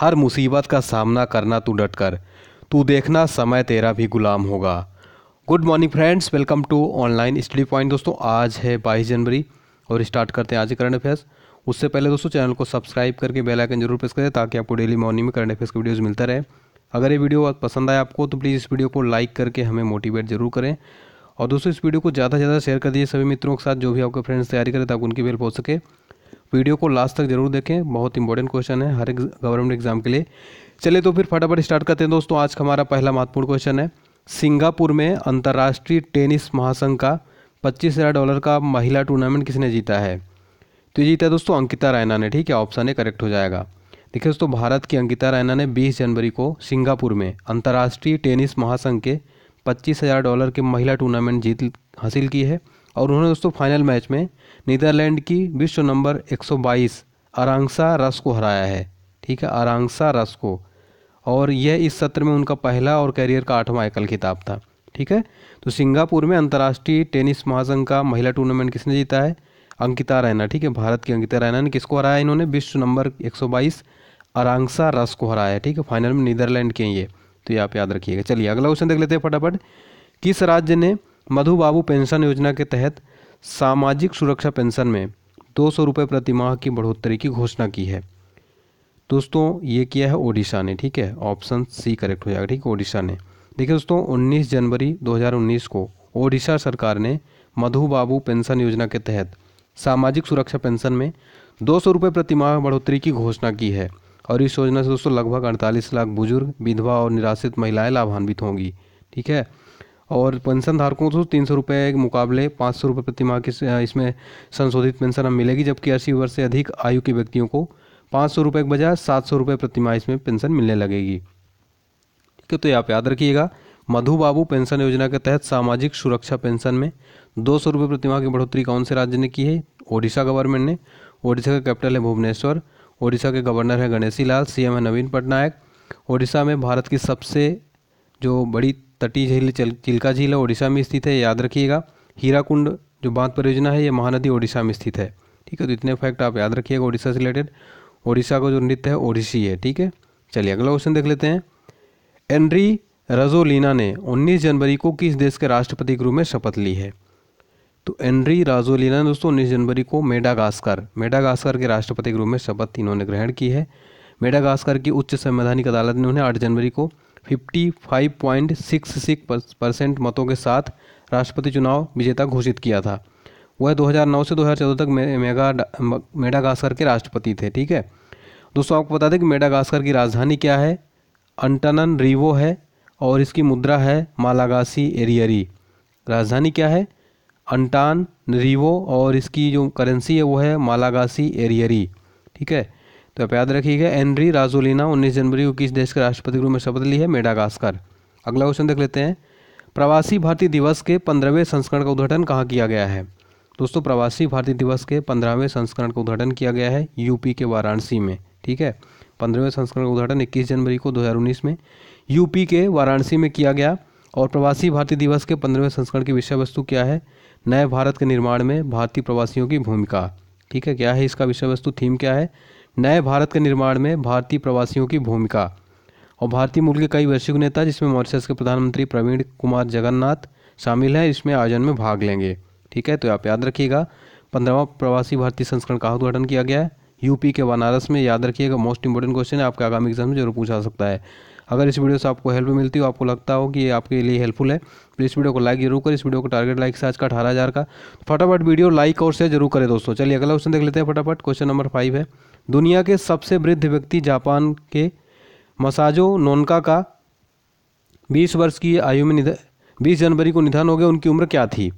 हर मुसीबत का सामना करना तू डटकर तू देखना समय तेरा भी गुलाम होगा good morning friends welcome to online study point दोस्तों आज है बाईस जनवरी और स्टार्ट करते हैं आज करंट अफेयर्स उससे पहले दोस्तों चैनल को सब्सक्राइब करके बेल आइकन जरूर प्रेस करें ताकि आपको डेली मॉर्निंग में करंट अफेयर्स की वीडियोज़ मिलता रहे अगर ये वीडियो पसंद आए आपको तो प्लीज़ इस वीडियो को लाइक करके हमें मोटिवेट जरूर करें और दोस्तों इस वीडियो को ज़्यादा से ज़्यादा शेयर कर दीजिए सभी मित्रों के साथ जो भी आपके फ्रेंड्स तैयारी करें ताकि उनकी बेल पहुँच सके वीडियो को लास्ट तक जरूर देखें बहुत इंपॉर्टेंट क्वेश्चन है हर एक गवर्नमेंट एग्जाम के लिए चले तो फिर फटाफट स्टार्ट करते हैं दोस्तों आज का हमारा पहला महत्वपूर्ण क्वेश्चन है सिंगापुर में अंतर्राष्ट्रीय टेनिस महासंघ का पच्चीस हज़ार डॉलर का महिला टूर्नामेंट किसने जीता है तो ये जीता है दोस्तों अंकिता रैना ने ठीक है ऑप्शन ए करेक्ट हो जाएगा देखिए दोस्तों भारत की अंकिता रैना ने 20 जनवरी को सिंगापुर में अंतर्राष्ट्रीय टेनिस महासंघ के पच्चीस हज़ार डॉलर के महिला टूर्नामेंट जीत हासिल की है और उन्होंने दोस्तों फाइनल मैच में नीदरलैंड की विश्व नंबर 122 अरांगसा रस को हराया है ठीक है अरांगसा रस को और यह इस सत्र में उनका पहला और कैरियर का आठवां एकल खिताब था ठीक है तो सिंगापुर में अंतर्राष्ट्रीय टेनिस महासंघ का महिला टूर्नामेंट किसने जीता है अंकिता रैना ठीक है भारत की अंकिता रैना ने किसको हराया इन्होंने विश्व नंबर 122 अरांगसा रस को हराया ठीक है फाइनल में नीदरलैंड के ये तो ये आप याद रखिएगा चलिए अगला क्वेश्चन देख लेते हैं फटाफट किस राज्य ने मधु बाबू पेंशन योजना के तहत सामाजिक सुरक्षा पेंशन में दो सौ रुपये प्रतिमाह की बढ़ोतरी की घोषणा की है दोस्तों ये किया है ओडिशा ने ठीक है ऑप्शन सी करेक्ट हो जाएगा ठीक है ओडिशा ने देखिए दोस्तों 19 जनवरी 2019 को ओडिशा सरकार ने मधु बाबू पेंशन योजना के तहत सामाजिक सुरक्षा पेंशन में दो सौ रुपये प्रतिमाह बढ़ोतरी की घोषणा की है और इस योजना से दोस्तों लगभग अड़तालीस लाख बुजुर्ग विधवा और निराश्रित महिलाएं लाभान्वित होंगी ठीक है और पेंशन धारकों को तो तीन सौ रुपये के मुकाबले पाँच सौ रुपये प्रतिमाह की इसमें संशोधित पेंशन अब मिलेगी जबकि अस्सी वर्ष से अधिक आयु के व्यक्तियों को पाँच सौ रुपये के बजाय सात सौ रुपये प्रतिमाह इसमें पेंशन मिलने लगेगी ठीक है तो ये आप याद रखिएगा मधु बाबू पेंशन योजना के तहत सामाजिक सुरक्षा पेंशन में दो सौ रुपये प्रतिमाह की बढ़ोतरी कौन से राज्य ने की है ओडिशा गवर्नमेंट ने ओडिशा का कैपिटल है भुवनेश्वर ओडिशा के गवर्नर है गणेशी लाल सीएम है नवीन पटनायक ओडिशा में भारत की सबसे जो बड़ी तटीय झील चिल्का झील है ओडिशा में स्थित है याद रखिएगा हीराकुंड जो बांध परियोजना है ये महानदी ओडिशा में स्थित है ठीक है तो इतने फैक्ट आप याद रखिएगा ओडिशा से रिलेटेड ओडिशा का जो नृत्य है ओडिसी है ठीक है चलिए अगला क्वेश्चन देख लेते हैं एनरी राजोलिना ने 19 जनवरी को किस देश के राष्ट्रपति रूप में शपथ ली है तो एनरी राजोलिना ने दोस्तों उन्नीस जनवरी को मेडागास्कर मेडागास्कर के राष्ट्रपति रूप में शपथ इन्होंने ग्रहण की है मेडागास्कर की उच्च संवैधानिक अदालत ने उन्हें आठ जनवरी को 55.66 परसेंट मतों के साथ राष्ट्रपति चुनाव विजेता घोषित किया था वह 2009 से 2014 तक मे, मेगा मेडागास्कर के राष्ट्रपति थे ठीक है दोस्तों आपको बता दें कि मेडागास्कर की राजधानी क्या है अंटनन रिवो है और इसकी मुद्रा है मालागासी एरियरी राजधानी क्या है अंटान रिवो और इसकी जो करेंसी है वो है मालागासी एरियरी ठीक है तो आप याद रखिएगा एनरी राजोलिना उन्नीस जनवरी को किस देश के राष्ट्रपति के रूप में शपथ ली है मेडागास्कर अगला क्वेश्चन देख लेते हैं प्रवासी भारतीय दिवस के पंद्रहवें संस्करण का उद्घाटन कहाँ किया गया है दोस्तों प्रवासी भारतीय दिवस के पंद्रहवें संस्करण का उद्घाटन किया गया है यूपी के वाराणसी में ठीक है पंद्रहवें संस्करण का उद्घाटन 21 जनवरी को 2019 में यूपी के वाराणसी में किया गया और प्रवासी भारतीय दिवस के पंद्रहवें संस्करण की विषय वस्तु क्या है नए भारत के निर्माण में भारतीय प्रवासियों की भूमिका ठीक है क्या है इसका विषय वस्तु थीम क्या है नए भारत के निर्माण में भारतीय प्रवासियों की भूमिका और भारतीय मूल के कई वैश्विक नेता जिसमें मॉरिशस के प्रधानमंत्री प्रवीण कुमार जगन्नाथ शामिल हैं इसमें आयोजन में भाग लेंगे ठीक है तो आप याद रखिएगा पंद्रहवा प्रवासी भारतीय संस्करण का उद्घाटन किया गया है यूपी के बनारस में याद रखिएगा मोस्ट इंपॉर्टेंट क्वेश्चन है आपके आगामी एग्जाम में जरूर पूछा सकता है अगर इस वीडियो से आपको हेल्प मिलती हो आपको लगता हो कि ये आपके लिए हेल्पफुल है तो इस वीडियो को लाइक जरूर करें इस वीडियो को टारगेट लाइक से आज का अठारह हज़ार का तो फटाफट वीडियो लाइक और शेयर जरूर करें दोस्तों चलिए अगला क्वेश्चन देख लेते हैं फटाफट क्वेश्चन नंबर फाइव है दुनिया के सबसे वृद्ध व्यक्ति जापान के मसाजो नोनका का 20 वर्ष की आयु में निधन बीस जनवरी को निधन हो गया उनकी उम्र क्या थी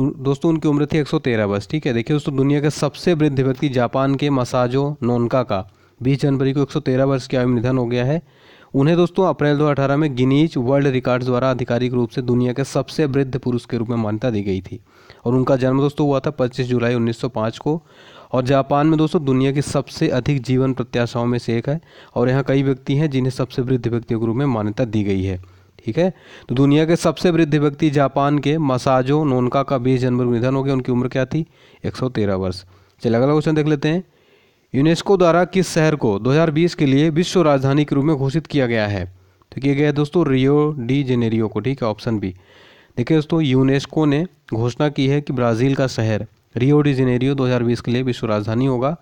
दोस्तों उनकी उम्र थी 113 वर्ष ठीक है देखिए दोस्तों दुनिया के सबसे वृद्ध व्यक्ति जापान के मसाजो नोनका का 20 जनवरी को 113 वर्ष की आयु में निधन हो गया है उन्हें दोस्तों अप्रैल 2018 में गिनीज वर्ल्ड रिकॉर्ड्स द्वारा आधिकारिक रूप से दुनिया के सबसे वृद्ध पुरुष के रूप में मान्यता दी गई थी और उनका जन्म दोस्तों हुआ था 25 जुलाई 1905 को और जापान में दोस्तों दुनिया की सबसे अधिक जीवन प्रत्याशाओं में से एक है और यहाँ कई व्यक्ति हैं जिन्हें सबसे वृद्ध व्यक्तियों के रूप में मान्यता दी गई है ठीक है तो दुनिया के सबसे वृद्ध व्यक्ति जापान के मसाजो नोनका का बीस जनवरी निधन हो गया उनकी उम्र क्या थी एक वर्ष चलिए अगला क्वेश्चन देख लेते हैं यूनेस्को द्वारा किस शहर को 2020 के लिए विश्व राजधानी के रूप में घोषित किया गया है तो किया गया है दोस्तों रियो डी जेनेरियो को ठीक है ऑप्शन बी देखिए दोस्तों यूनेस्को ने घोषणा की है कि ब्राज़ील का शहर रियो डी जेनेरियो 2020 के लिए विश्व राजधानी होगा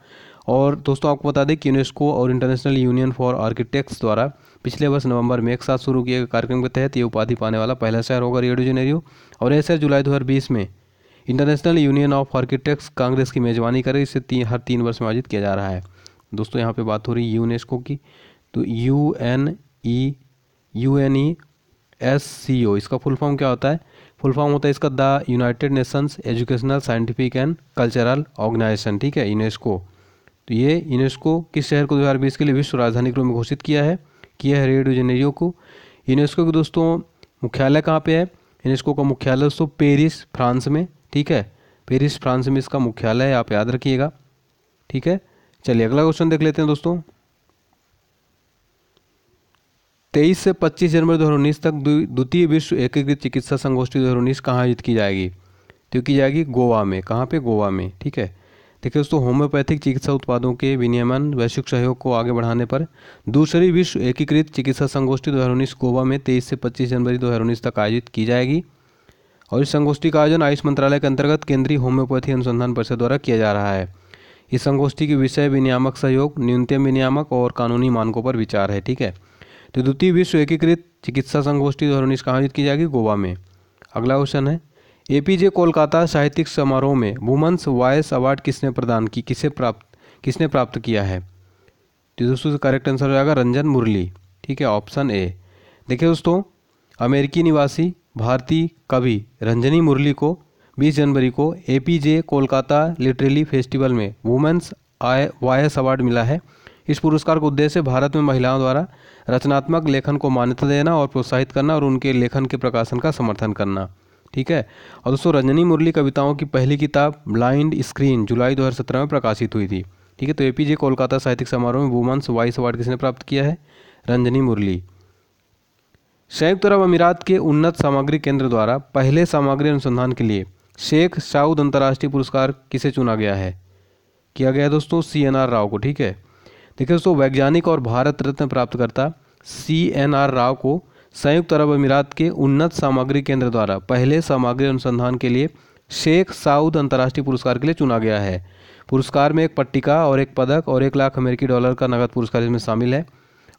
और दोस्तों आपको बता दें कि यूनेस्को और इंटरनेशनल यूनियन फॉर आर्किटेक्ट्स द्वारा पिछले वर्ष नवंबर में एक साथ शुरू किए गए कार्यक्रम के तहत ये उपाधि पाने वाला पहला शहर होगा रियो डी जेनेरियो और यह शहर जुलाई दो में international union of architects congress की मेजबानी करें इसे ती, हर तीन वर्ष में आयोजित किया जा रहा है दोस्तों यहाँ पर बात हो रही यूनेस्को की तो U N E U N E S C O इसका फुल फॉर्म क्या होता है फुल फॉर्म होता है इसका the United Nations educational scientific and cultural organisation ठीक है यूनेस्को तो ये यूनेस्को किस शहर को 2020 के लिए विश्व राजधानी के रूप में घोषित किया है किया है रेडियो जेनेरियो को यूनेस्को के दोस्तों मुख्यालय कहाँ पे है यूनेस्को का मुख्यालय दोस्तों पेरिस फ्रांस में ठीक है पेरिस फ्रांस में इसका मुख्यालय आप याद रखिएगा ठीक है चलिए अगला क्वेश्चन देख लेते हैं दोस्तों तेईस से पच्चीस जनवरी दो तक द्वितीय विश्व एकीकृत चिकित्सा संगोष्ठी दो कहाँ आयोजित की जाएगी तो की जाएगी गोवा में कहाँ पे गोवा में ठीक है देखिए दोस्तों होम्योपैथिक चिकित्सा उत्पादों के विनियमन वैश्विक सहयोग को आगे बढ़ाने पर दूसरी विश्व एकीकृत चिकित्सा संगोष्ठी दो गोवा में तेईस से पच्चीस जनवरी दो तक आयोजित की जाएगी और इस संगोष्ठी का आयोजन आयुष मंत्रालय के अंतर्गत केंद्रीय होम्योपैथी अनुसंधान परिषद द्वारा किया जा रहा है इस संगोष्ठी के विषय विनियामक सहयोग न्यूनतम विनियामक और कानूनी मानकों पर विचार है ठीक है तो द्वितीय विश्व एकीकृत चिकित्सा संगोष्ठी दो हज़ार आयोजित की जाएगी गोवा में अगला क्वेश्चन है ए पी जे कोलकाता साहित्यिक समारोह में वुमन्स वॉयस अवार्ड किसने प्रदान की किसे प्राप्त किसने प्राप्त किया है तो दोस्तों करेक्ट आंसर हो जाएगा रंजन मुरली ठीक है ऑप्शन ए देखिए दोस्तों अमेरिकी निवासी भारतीय कवि रंजनी मुरली को 20 जनवरी को एपीजे कोलकाता लिटरेली फेस्टिवल में वुमेंस वायस अवार्ड मिला है इस पुरस्कार का उद्देश्य भारत में महिलाओं द्वारा रचनात्मक लेखन को मान्यता देना और प्रोत्साहित करना और उनके लेखन के प्रकाशन का समर्थन करना ठीक है और दोस्तों रजनी मुरली कविताओं की पहली किताब ब्लाइंड स्क्रीन जुलाई 2017 में प्रकाशित हुई थी ठीक है तो एपीजे कोलकाता साहित्यिक समारोह में वुमन्स वाइस अवार्ड किसने प्राप्त किया है रंजनी मुरली संयुक्त अरब अमीरात के उन्नत सामग्री केंद्र द्वारा पहले सामग्री अनुसंधान के लिए शेख साउद अंतर्राष्ट्रीय पुरस्कार किसे चुना गया है किया गया दोस्तों सी एन आर राव को ठीक है देखिए दोस्तों वैज्ञानिक और भारत रत्न प्राप्तकर्ता सी एन आर राव को संयुक्त अरब अमीरात के उन्नत सामग्री केंद्र द्वारा पहले सामग्री अनुसंधान के लिए शेख साउद अंतर्राष्ट्रीय पुरस्कार के लिए चुना गया है पुरस्कार में एक पट्टिका और एक पदक और एक लाख अमेरिकी डॉलर का नगद पुरस्कार इसमें शामिल है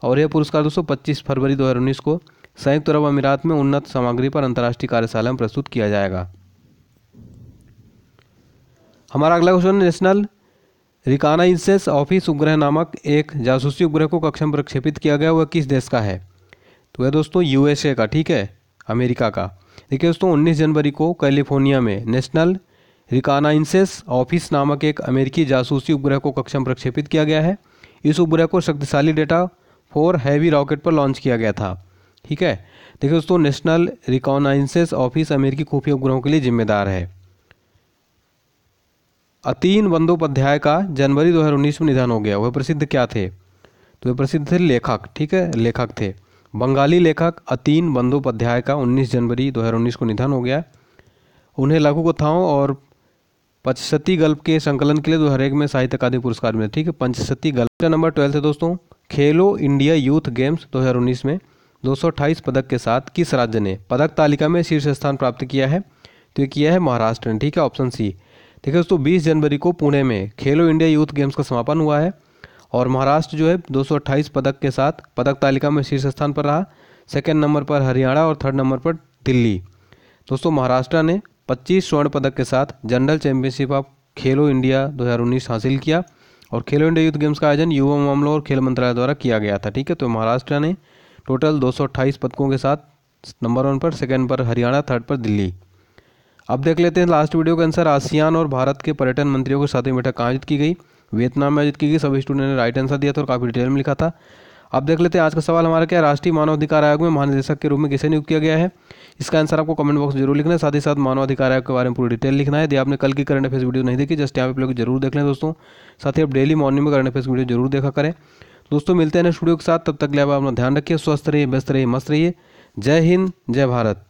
और यह पुरस्कार दोस्तों पच्चीस फरवरी दो को संयुक्त अरब अमीरात में उन्नत सामग्री पर अंतर्राष्ट्रीय कार्यशाला में प्रस्तुत किया जाएगा हमारा अगला question national reconnaissance office उपग्रह नामक एक जासूसी उपग्रह को कक्षा में प्रक्षेपित किया गया वह किस देश का है तो वह दोस्तों यूएसए का ठीक है अमेरिका का देखिए दोस्तों उन्नीस जनवरी को कैलिफोर्निया में नेशनल रिकानाइंसेस ऑफिस नामक एक अमेरिकी जासूसी उपग्रह को कक्षा में प्रक्षेपित किया गया है इस उपग्रह को शक्तिशाली डेटा फोर हैवी रॉकेट पर लॉन्च किया गया था ठीक है देखिए दोस्तों नेशनल रिकॉनाइंसेस ऑफिस अमेरिकी खुफिया उपग्रहों के लिए जिम्मेदार है अतीन बंदोपाध्याय का जनवरी 2019 में निधन हो गया वह प्रसिद्ध क्या थे तो वे प्रसिद्ध थे लेखक ठीक है लेखक थे बंगाली लेखक अतीन बंदोपाध्याय का 19 जनवरी 2019 को निधन हो गया उन्हें लघु कथाओं और पंचसती गल्प के संकलन के लिए दो हरेक में साहित्य अकादमी पुरस्कार मिले ठीक है पंचसती गल्प का नंबर ट्वेल्थ है दोस्तों खेलो इंडिया यूथ गेम्स 2019 में दो पदक के साथ किस राज्य ने पदक तालिका में शीर्ष स्थान प्राप्त किया है तो ये किया है महाराष्ट्र ने ठीक है ऑप्शन सी देखिए दोस्तों बीस जनवरी को पुणे में खेलो इंडिया यूथ गेम्स का समापन हुआ है और महाराष्ट्र जो है दो पदक के साथ पदक तालिका में शीर्ष स्थान पर रहा सेकेंड नंबर पर हरियाणा और थर्ड नंबर पर दिल्ली दोस्तों महाराष्ट्र ने 25 स्वर्ण पदक के साथ जनरल चैंपियनशिप ऑफ खेलो इंडिया 2019 हासिल किया और खेलो इंडिया यूथ गेम्स का आयोजन युवा मामलों और खेल मंत्रालय द्वारा किया गया था ठीक है तो महाराष्ट्र ने टोटल दो पदकों के साथ नंबर वन पर सेकेंड पर हरियाणा थर्ड पर दिल्ली अब देख लेते हैं लास्ट वीडियो के आंसर आसियान और भारत के पर्यटन मंत्रियों के साथ बैठक कहाँ आयोजित की गई वियतनाम में आयोजित की गई सभी स्टूडेंट ने राइट आंसर दिया था और काफ़ी डिटेल में लिखा था अब देख लेते हैं आज का सवाल हमारा क्या राष्ट्रीय मानवाधिकार आयोग में महानिदेशक के रूप में किसे नियुक्त किया गया है इसका आंसर आपको कमेंट बॉक्स जरूर लिखना है साथ ही साथ मानवाधिकार आयोग के बारे में पूरी डिटेल लिखना है यदि आपने कल की करंट अफेयर्स वीडियो नहीं देखी जस्ट यहाँ पे लोग जरूर देख लें दोस्तों साथ ही आप डेली मॉर्निंग में करंट अफेयर्स वीडियो जरूर देखा करें दोस्तों मिलते हैं स्टूडियो के साथ तब तक लिया आप अपना ध्यान रखिए स्वस्थ रहिए व्यस्त रहिए मस्त रहिए जय हिंद जय भारत